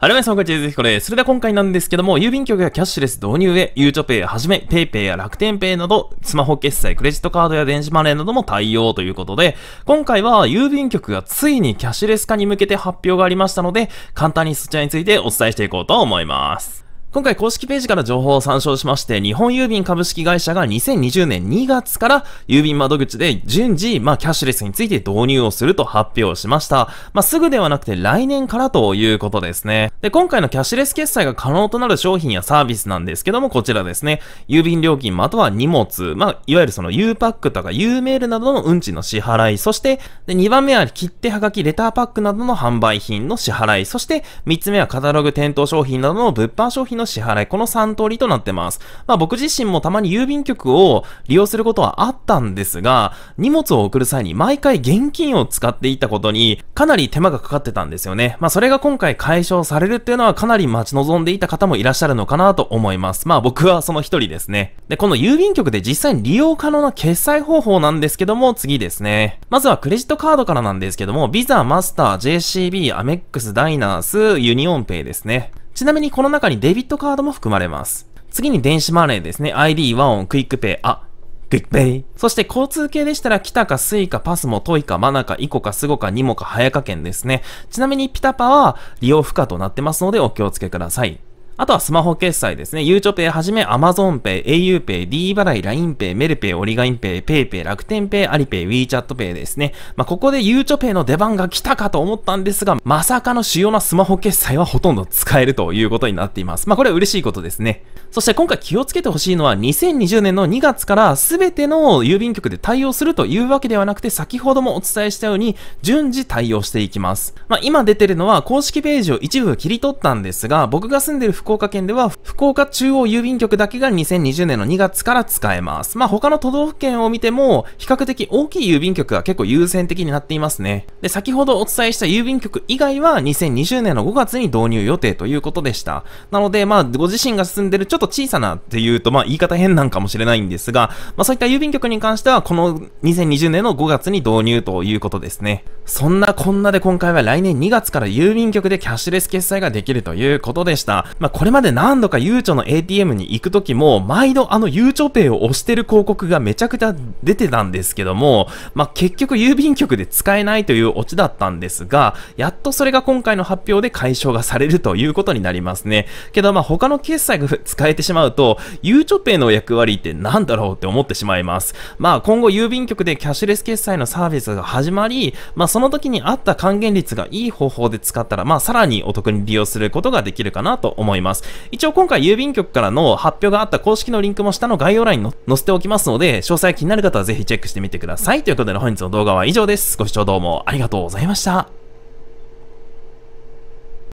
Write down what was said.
はるめさん、こんにちは。ぜひこれ。それでは今回なんですけども、郵便局やキャッシュレス導入へ、ゆうちょペイはじめ、ペイペイや楽天ペイなど、スマホ決済、クレジットカードや電子マネーなども対応ということで、今回は郵便局がついにキャッシュレス化に向けて発表がありましたので、簡単にそちらについてお伝えしていこうと思います。今回公式ページから情報を参照しまして、日本郵便株式会社が2020年2月から郵便窓口で順次、まあ、キャッシュレスについて導入をすると発表しました。まあ、すぐではなくて来年からということですね。で、今回のキャッシュレス決済が可能となる商品やサービスなんですけども、こちらですね。郵便料金、または荷物、まあ、いわゆるその U パックとか U メールなどの運賃の支払い、そして、で、2番目は切手はがきレターパックなどの販売品の支払い、そして、3つ目はカタログ店頭商品などの物販商品の支払い、この3通りとなってます。まあ僕自身もたまに郵便局を利用することはあったんですが、荷物を送る際に毎回現金を使っていたことにかなり手間がかかってたんですよね。まあそれが今回解消されるっていうのはかなり待ち望んでいた方もいらっしゃるのかなと思います。まあ僕はその一人ですね。で、この郵便局で実際に利用可能な決済方法なんですけども、次ですね。まずはクレジットカードからなんですけども、ビザ、マスター、JCB、アメックス、ダイナース、ユニオンペイですね。ちなみにこの中にデビットカードも含まれます。次に電子マネーですね。ID、ワオン、クイックペイ、あ、クイックペイ。そして交通系でしたら、キタかスイカ、パスも、トイか、マナか、イコか、スゴか、ニモか、早かけ券ですね。ちなみにピタパは利用不可となってますのでお気をつけください。あとはスマホ決済ですね。ゆうちょペイはじめ AmazonPay、auPay、d 払い、LINEPay、メルペイ、オリガインペイ、ペイペイ、楽天ペイ、アリペイ、WeChatPay ですね。まあ、ここでゆうちょペイの出番が来たかと思ったんですが、まさかの主要なスマホ決済はほとんど使えるということになっています。まあ、これは嬉しいことですね。そして今回気をつけてほしいのは、2020年の2月から全ての郵便局で対応するというわけではなくて、先ほどもお伝えしたように、順次対応していきます。まあ、今出てるのは公式ページを一部切り取ったんですが、僕が住んでる福福岡県では、福岡中央郵便局だけが2020年の2月から使えます。まあ、他の都道府県を見ても、比較的大きい郵便局が結構優先的になっていますね。で、先ほどお伝えした郵便局以外は、2020年の5月に導入予定ということでした。なので、まあ、ご自身が進んでるちょっと小さなっていうと、まあ、言い方変なんかもしれないんですが、まあ、そういった郵便局に関しては、この2020年の5月に導入ということですね。そんなこんなで今回は来年2月から郵便局でキャッシュレス決済ができるということでした。まあこれまで何度かゆうちょの ATM に行く時も、毎度あのゆうちょペイを押してる広告がめちゃくちゃ出てたんですけども、まあ、結局郵便局で使えないというオチだったんですが、やっとそれが今回の発表で解消がされるということになりますね。けどまあ他の決済が使えてしまうと、ゆうちょペイの役割って何だろうって思ってしまいます。まあ今後郵便局でキャッシュレス決済のサービスが始まり、まあその時にあった還元率がいい方法で使ったら、まあさらにお得に利用することができるかなと思います。ます。一応今回郵便局からの発表があった公式のリンクも下の概要欄に載せておきますので、詳細気になる方はぜひチェックしてみてください。ということで本日の動画は以上です。ご視聴どうもありがとうございました。